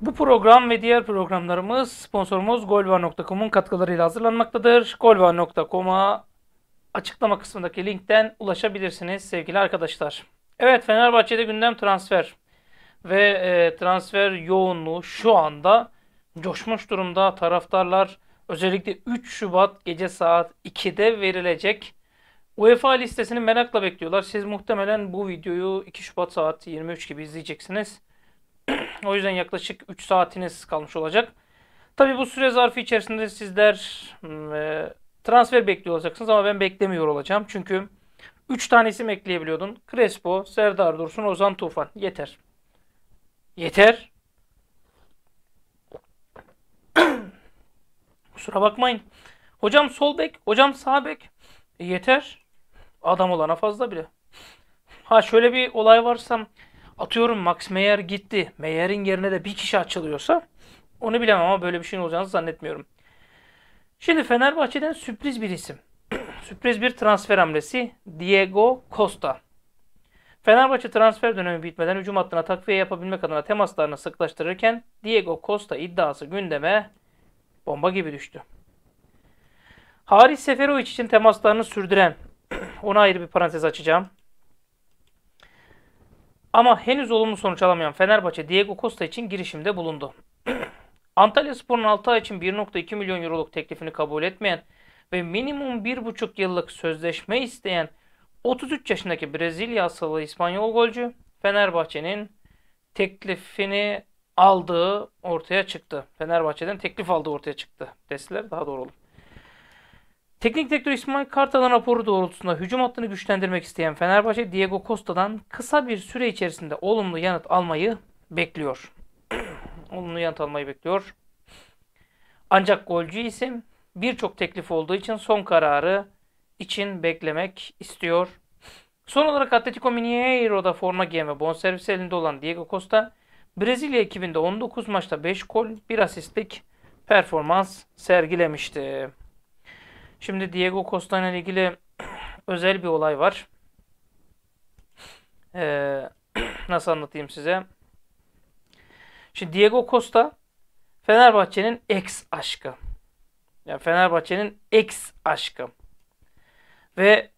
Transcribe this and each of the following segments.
Bu program ve diğer programlarımız sponsorumuz golva.com'un katkılarıyla hazırlanmaktadır. golva.com'a açıklama kısmındaki linkten ulaşabilirsiniz sevgili arkadaşlar. Evet Fenerbahçe'de gündem transfer ve e, transfer yoğunluğu şu anda coşmuş durumda. Taraftarlar özellikle 3 Şubat gece saat 2'de verilecek UEFA listesini merakla bekliyorlar. Siz muhtemelen bu videoyu 2 Şubat saat 23 gibi izleyeceksiniz. O yüzden yaklaşık 3 saatiniz kalmış olacak. Tabi bu süre zarfı içerisinde sizler hmm, e, transfer bekliyor olacaksınız ama ben beklemiyor olacağım. Çünkü 3 tane isim ekleyebiliyordun. Crespo, Serdar Dursun, Ozan Tufan. Yeter. Yeter. Kusura bakmayın. Hocam sol bek, hocam sağ bek. E yeter. Adam olana fazla bile. Ha şöyle bir olay varsa Atıyorum Max Meyer gitti. Meyer'in yerine de bir kişi açılıyorsa onu bilemem ama böyle bir şeyin olacağını zannetmiyorum. Şimdi Fenerbahçe'den sürpriz bir isim. sürpriz bir transfer hamlesi Diego Costa. Fenerbahçe transfer dönemi bitmeden hücum hattına takviye yapabilmek adına temaslarını sıklaştırırken Diego Costa iddiası gündeme bomba gibi düştü. Haris Seferovic için temaslarını sürdüren, ona ayrı bir parantez açacağım. Ama henüz olumlu sonuç alamayan Fenerbahçe Diego Costa için girişimde bulundu. Antalya Spor'un 6 ay için 1.2 milyon euroluk teklifini kabul etmeyen ve minimum 1.5 yıllık sözleşme isteyen 33 yaşındaki Brezilya asıllı İspanyol golcü Fenerbahçe'nin teklifini aldığı ortaya çıktı. Fenerbahçe'den teklif aldığı ortaya çıktı deseler daha doğru olur. Teknik direktör İsmail Kartal'ın raporu doğrultusunda hücum hattını güçlendirmek isteyen Fenerbahçe Diego Costa'dan kısa bir süre içerisinde olumlu yanıt almayı bekliyor. olumlu yanıt almayı bekliyor. Ancak golcü isim birçok teklif olduğu için son kararı için beklemek istiyor. Son olarak Atletico Mineiro'da forma giyen ve bonservis elinde olan Diego Costa, Brezilya ekibinde 19 maçta 5 gol, 1 asistlik performans sergilemişti. Şimdi Diego Costa ile ilgili özel bir olay var. Ee, nasıl anlatayım size? Şimdi Diego Costa Fenerbahçe'nin ex aşkı. Yani Fenerbahçe'nin ex aşkı. Ve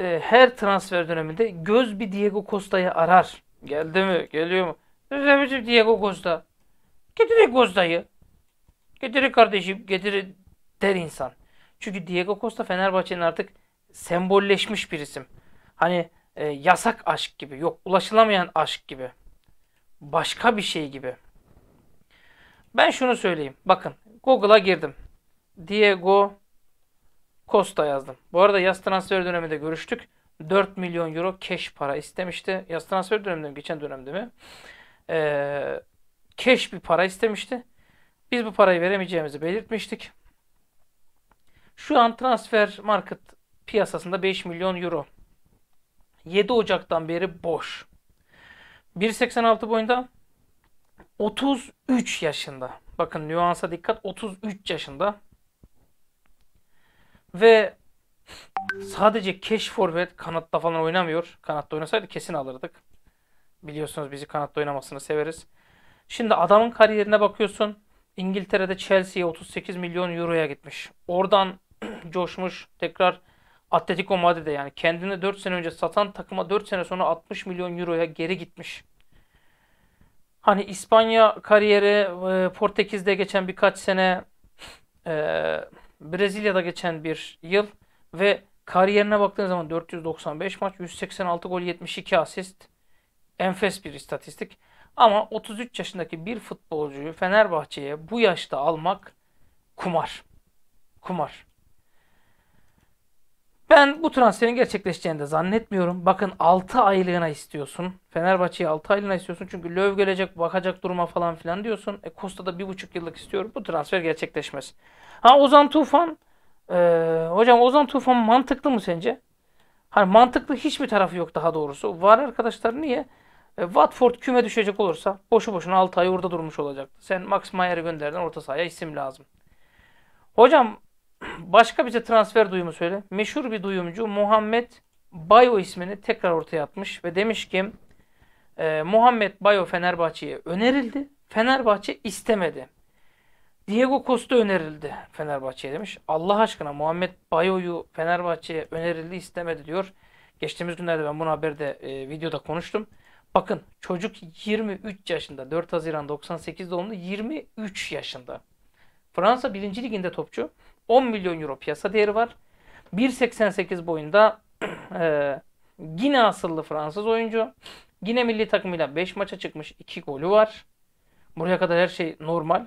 e, her transfer döneminde göz bir Diego Costa'yı arar. Geldi mi? Geliyor mu? Ne biçim Diego Costa? Getirin Costa'yı. Getirin kardeşim. Getirin der insan. Çünkü Diego Costa Fenerbahçe'nin artık sembolleşmiş bir isim. Hani e, yasak aşk gibi, yok ulaşılamayan aşk gibi. Başka bir şey gibi. Ben şunu söyleyeyim. Bakın Google'a girdim. Diego Costa yazdım. Bu arada yaz transfer döneminde görüştük. 4 milyon euro cash para istemişti. Yaz transfer döneminde mi? Geçen dönemde mi? Ee, keş bir para istemişti. Biz bu parayı veremeyeceğimizi belirtmiştik. Şu an transfer market piyasasında 5 milyon euro. 7 Ocak'tan beri boş. 1.86 boyunda 33 yaşında. Bakın nüansa dikkat 33 yaşında. Ve sadece keş forvet kanatta falan oynamıyor. Kanatta oynasaydı kesin alırdık. Biliyorsunuz bizi kanatta oynamasını severiz. Şimdi adamın kariyerine bakıyorsun. İngiltere'de Chelsea'ye 38 milyon euroya gitmiş. Oradan tekrar coşmuş. Tekrar Atletico Madrid'e yani kendini 4 sene önce satan takıma 4 sene sonra 60 milyon euroya geri gitmiş. Hani İspanya kariyeri e, Portekiz'de geçen birkaç sene e, Brezilya'da geçen bir yıl ve kariyerine baktığın zaman 495 maç, 186 gol, 72 asist. Enfes bir istatistik. Ama 33 yaşındaki bir futbolcuyu Fenerbahçe'ye bu yaşta almak kumar. Kumar. Ben bu transferin gerçekleşeceğini de zannetmiyorum. Bakın 6 aylığına istiyorsun. Fenerbahçe'yi 6 aylığına istiyorsun. Çünkü Löw gelecek, bakacak duruma falan filan diyorsun. E Costa da 1,5 yıllık istiyorum. Bu transfer gerçekleşmez. Ha Ozan Tufan. Ee, hocam Ozan Tufan mantıklı mı sence? Hani mantıklı hiçbir tarafı yok daha doğrusu. Var arkadaşlar niye? E, Watford küme düşecek olursa boşu boşuna 6 ay orada durmuş olacak. Sen Max Mayer'i gönderdin orta sahaya isim lazım. Hocam Başka bize transfer duyumu söyle. Meşhur bir duyumcu Muhammed Bayo ismini tekrar ortaya atmış ve demiş ki e, Muhammed Bayo Fenerbahçe'ye önerildi. Fenerbahçe istemedi. Diego Costa önerildi Fenerbahçe'ye demiş. Allah aşkına Muhammed Bayo'yu Fenerbahçe'ye önerildi istemedi diyor. Geçtiğimiz günlerde ben bunu haberde e, videoda konuştum. Bakın çocuk 23 yaşında. 4 Haziran 98 doğumlu 23 yaşında. Fransa 1. Liginde topçu. 10 milyon euro piyasa değeri var. 1.88 boyunda e, yine asıllı Fransız oyuncu. Gine milli takımıyla 5 maça çıkmış. 2 golü var. Buraya kadar her şey normal.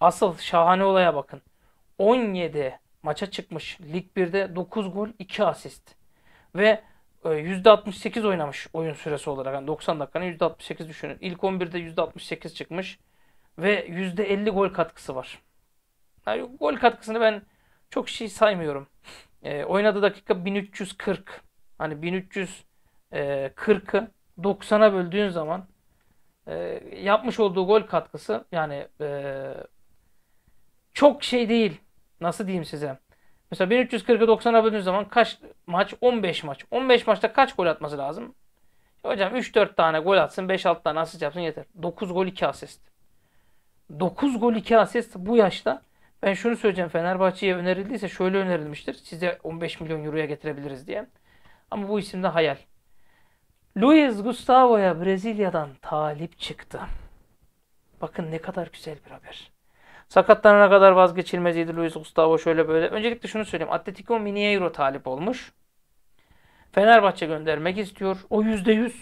Asıl şahane olaya bakın. 17 maça çıkmış. Lig 1'de 9 gol 2 asist. Ve %68 e, oynamış oyun süresi olarak. Yani 90 dakikanın %68 düşünün. İlk 11'de %68 çıkmış. Ve %50 gol katkısı var. Yani gol katkısını ben çok şey saymıyorum. E, oynadığı dakika 1340. Hani 1340'ı e, 90'a böldüğün zaman e, yapmış olduğu gol katkısı yani e, çok şey değil. Nasıl diyeyim size? Mesela 1340'ı 90'a böldüğün zaman kaç maç? 15 maç. 15 maçta kaç gol atması lazım? Hocam 3-4 tane gol atsın, 5-6 tane asist yapsın yeter. 9 gol 2 asist. 9 gol 2 asist bu yaşta ben şunu söyleyeceğim Fenerbahçe'ye önerildiyse şöyle önerilmiştir. Size 15 milyon euroya getirebiliriz diye. Ama bu isim de hayal. Luis Gustavo'ya Brezilya'dan talip çıktı. Bakın ne kadar güzel bir haber. Sakatlarına kadar vazgeçilmeziydi Luis Gustavo şöyle böyle. Öncelikle şunu söyleyeyim. Atletico Mineiro talip olmuş. Fenerbahçe göndermek istiyor. O %100.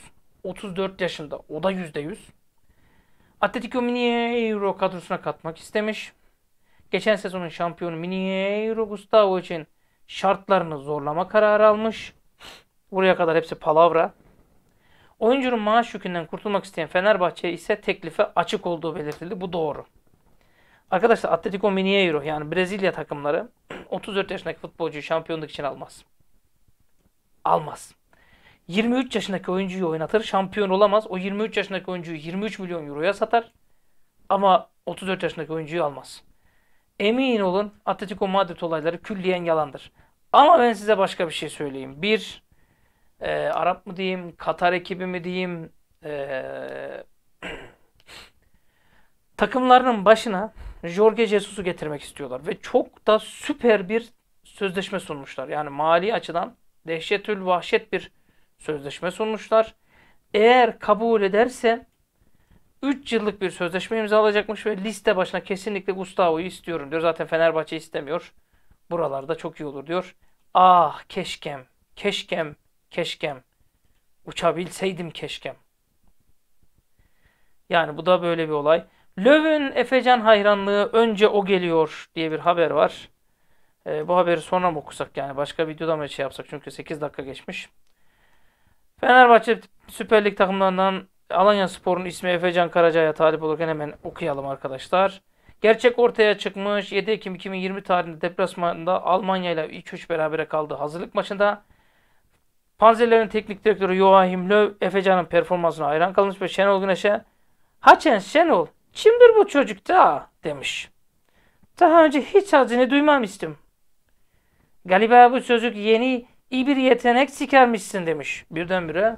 34 yaşında. O da %100. Atletico Mineiro kadrosuna katmak istemiş geçen sezonun şampiyonu Mineiro Gustavo için şartlarını zorlama kararı almış. Buraya kadar hepsi palavra. Oyuncunun maaş yükünden kurtulmak isteyen Fenerbahçe ise teklife açık olduğu belirtildi. Bu doğru. Arkadaşlar Atletico Mineiro yani Brezilya takımları 34 yaşındaki futbolcuyu şampiyonluk için almaz. Almaz. 23 yaşındaki oyuncuyu oynatır, şampiyon olamaz. O 23 yaşındaki oyuncuyu 23 milyon euroya satar. Ama 34 yaşındaki oyuncuyu almaz. Emin olun Atletico Madrid olayları külliyen yalandır. Ama ben size başka bir şey söyleyeyim. Bir, e, Arap mı diyeyim, Katar ekibi mi diyeyim, e, takımlarının başına Jorge Jesus'u getirmek istiyorlar. Ve çok da süper bir sözleşme sunmuşlar. Yani mali açıdan dehşetül vahşet bir sözleşme sunmuşlar. Eğer kabul ederse 3 yıllık bir sözleşme imzalayacakmış ve liste başına kesinlikle Gustavo'yu istiyorum diyor. Zaten Fenerbahçe istemiyor. Buralarda çok iyi olur diyor. Ah keşkem, keşkem, keşkem. Uçabilseydim keşkem. Yani bu da böyle bir olay. Löv'ün Efecan hayranlığı önce o geliyor diye bir haber var. E, bu haberi sonra mı okusak yani başka videoda mı şey yapsak çünkü 8 dakika geçmiş. Fenerbahçe Süper Lig takımlarından Alanya Spor'un ismi Efecan Karaca'ya talip olurken hemen okuyalım arkadaşlar. Gerçek ortaya çıkmış. 7 Ekim 2020 tarihinde deplasmanında Almanya ile 3-3 berabere kaldı hazırlık maçında. Panzerlerin teknik direktörü Joachim Löw Efecan'ın performansına hayran kalmış ve Şenol Güneş'e Haçen Şenol kimdir bu çocuk da demiş. Daha önce hiç adını duymamıştım. Galiba bu çocuk yeni iyi bir yetenek sikermişsin demiş. Birdenbire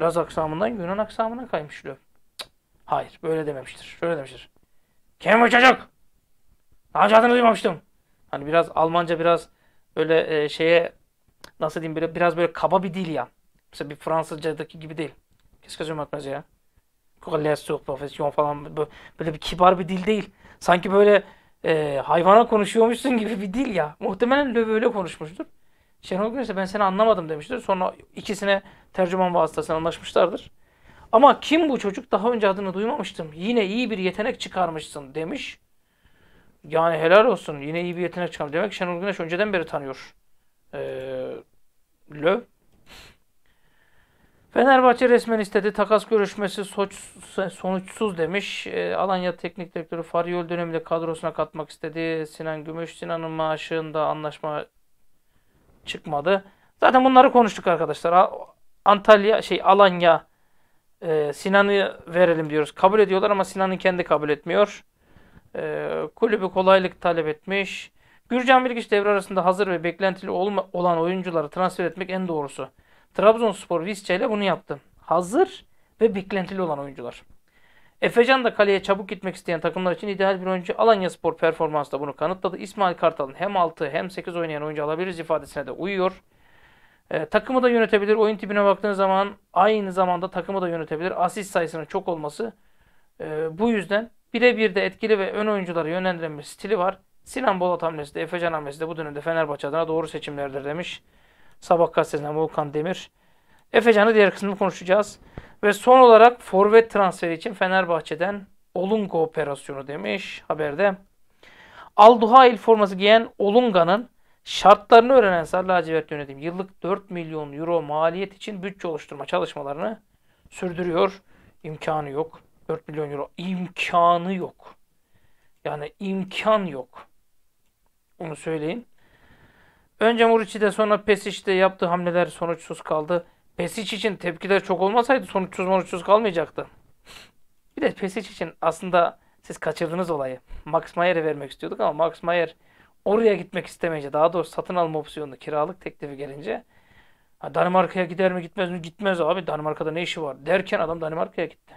Laz aksamından Yunan aksamına kaymış diyor. Hayır böyle dememiştir. Şöyle demiştir. Kim bu çocuk? Daha önce adını duymamıştım. Hani biraz Almanca biraz böyle e, şeye nasıl diyeyim böyle biraz böyle kaba bir dil ya. Mesela bir Fransızcadaki gibi değil. Keşke söylemez ya. Kolesur, profesyon falan böyle bir kibar bir dil değil. Sanki böyle e, hayvana konuşuyormuşsun gibi bir dil ya. Muhtemelen Löw öyle konuşmuştur. Şenol Güneş de ben seni anlamadım demiştir. Sonra ikisine tercüman vasıtasıyla anlaşmışlardır. Ama kim bu çocuk daha önce adını duymamıştım. Yine iyi bir yetenek çıkarmışsın demiş. Yani helal olsun yine iyi bir yetenek çıkarmış. Demek Şenol Güneş önceden beri tanıyor. Ee, Löv. Fenerbahçe resmen istedi. Takas görüşmesi sonuçsuz demiş. E, Alanya Teknik Direktörü Fariol döneminde kadrosuna katmak istedi. Sinan Gümüş, Sinan'ın maaşında anlaşma çıkmadı. Zaten bunları konuştuk arkadaşlar. Antalya, şey Alanya, e, Sinan'ı verelim diyoruz. Kabul ediyorlar ama Sinan'ın kendi kabul etmiyor. E, kulübü kolaylık talep etmiş. Gürcan Bilgiç devre arasında hazır ve beklentili olma, olan oyuncuları transfer etmek en doğrusu. Trabzonspor Visca ile bunu yaptı. Hazır ve beklentili olan oyuncular. Efecan da kaleye çabuk gitmek isteyen takımlar için ideal bir oyuncu. Alanya Spor performansı da bunu kanıtladı. İsmail Kartal'ın hem 6 hem 8 oynayan oyuncu alabiliriz ifadesine de uyuyor. E, takımı da yönetebilir. Oyun tipine baktığın zaman aynı zamanda takımı da yönetebilir. Asist sayısının çok olması e, bu yüzden birebir de etkili ve ön oyuncuları yönlendiren stili var. Sinan Bolat hamlesi de Efecan hamlesi de bu dönemde Fenerbahçe adına doğru seçimlerdir demiş. Sabah gazetesinden Volkan Demir. Efecan'ı diğer kısmını konuşacağız. Ve son olarak forvet transferi için Fenerbahçe'den Olunga operasyonu demiş haberde. Alduhail forması giyen Olunga'nın şartlarını öğrenen Sarı Lacivert yönetim yıllık 4 milyon euro maliyet için bütçe oluşturma çalışmalarını sürdürüyor. İmkanı yok. 4 milyon euro imkanı yok. Yani imkan yok. Onu söyleyin. Önce Muriç'te sonra Pesic'te yaptığı hamleler sonuçsuz kaldı. Pesic için tepkiler çok olmasaydı son 300 300 kalmayacaktı. Bir de Pesic için aslında siz kaçırdınız olayı. Max Mayer'e vermek istiyorduk ama Max Mayer oraya gitmek istemeyince daha doğrusu satın alma opsiyonu kiralık teklifi gelince Danimarka'ya gider mi gitmez mi gitmez abi Danimarka'da ne işi var derken adam Danimarka'ya gitti.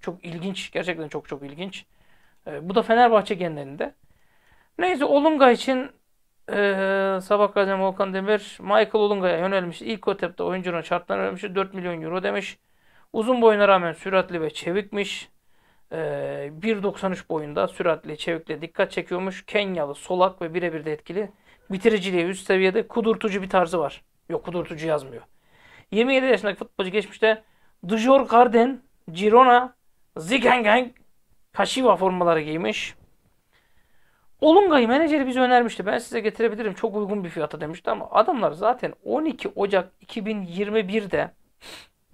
Çok ilginç gerçekten çok çok ilginç. Ee, bu da Fenerbahçe genlerinde. Neyse Olunga için ee, Sabah Gaziantep Volkan Demir Michael Olunga'ya yönelmiş. İlk otepte oyuncunun şartlarına verilmişi 4 milyon euro demiş. Uzun boyuna rağmen süratli ve çevikmiş. Ee, 1.93 boyunda süratli, çevikle dikkat çekiyormuş. Kenyalı, solak ve birebir de etkili. Bitiriciliği üst seviyede kudurtucu bir tarzı var. Yok kudurtucu yazmıyor. 27 yaşındaki futbolcu geçmişte Dujor Garden, Girona, Zigengang, Kaşiva formaları giymiş. Olungay'ı menajeri bize önermişti. Ben size getirebilirim çok uygun bir fiyata demişti ama adamlar zaten 12 Ocak 2021'de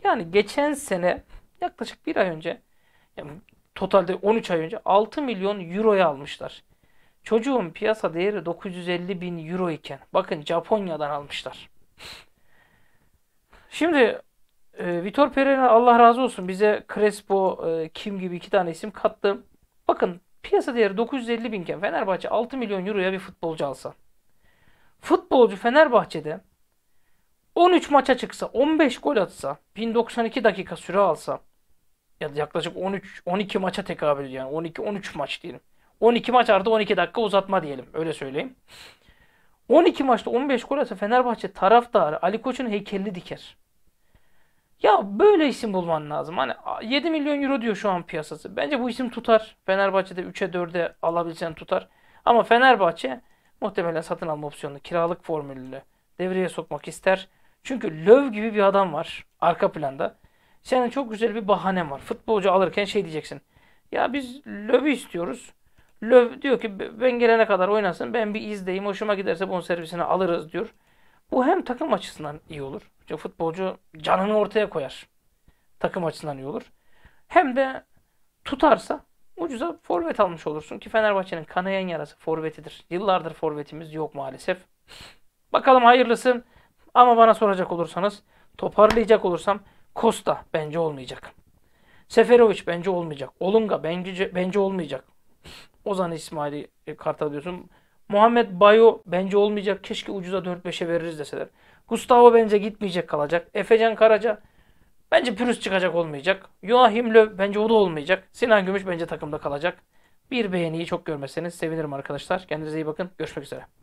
yani geçen sene yaklaşık bir ay önce yani totalde 13 ay önce 6 milyon euroya almışlar. Çocuğun piyasa değeri 950 bin euro iken bakın Japonya'dan almışlar. Şimdi e, Vitor Pereira Allah razı olsun bize Crespo, e, Kim gibi iki tane isim kattı. Bakın Piyasa değeri 950 binken Fenerbahçe 6 milyon euroya bir futbolcu alsa. Futbolcu Fenerbahçe'de 13 maça çıksa, 15 gol atsa, 1092 dakika süre alsa ya yaklaşık 13 12 maça tekabül ediyor. Yani 12 13 maç diyelim. 12 maç artı 12 dakika uzatma diyelim. Öyle söyleyeyim. 12 maçta 15 gol atsa Fenerbahçe taraftarı Ali Koç'un heykelini diker. Ya böyle isim bulman lazım. Hani 7 milyon euro diyor şu an piyasası. Bence bu isim tutar. Fenerbahçe'de 3'e 4'e alabilsen tutar. Ama Fenerbahçe muhtemelen satın alma opsiyonu, kiralık formülüyle devreye sokmak ister. Çünkü Löv gibi bir adam var arka planda. Senin çok güzel bir bahanen var. Futbolcu alırken şey diyeceksin. Ya biz Löv'ü istiyoruz. Löv diyor ki ben gelene kadar oynasın. Ben bir izleyeyim. Hoşuma giderse bonservisini alırız diyor. Bu hem takım açısından iyi olur. çünkü futbolcu canını ortaya koyar. Takım açısından iyi olur. Hem de tutarsa ucuza forvet almış olursun ki Fenerbahçe'nin kanayan yarası forvetidir. Yıllardır forvetimiz yok maalesef. Bakalım hayırlısı. Ama bana soracak olursanız toparlayacak olursam Costa bence olmayacak. Seferovic bence olmayacak. Olunga bence, bence olmayacak. Ozan İsmail'i e, kartal diyorsun. Muhammed Bayo bence olmayacak. Keşke ucuza 4-5'e veririz deseler. Gustavo bence gitmeyecek kalacak. Efecan Karaca bence pürüz çıkacak olmayacak. Joachim Löw bence o da olmayacak. Sinan Gümüş bence takımda kalacak. Bir beğeniyi çok görmeseniz sevinirim arkadaşlar. Kendinize iyi bakın. Görüşmek üzere.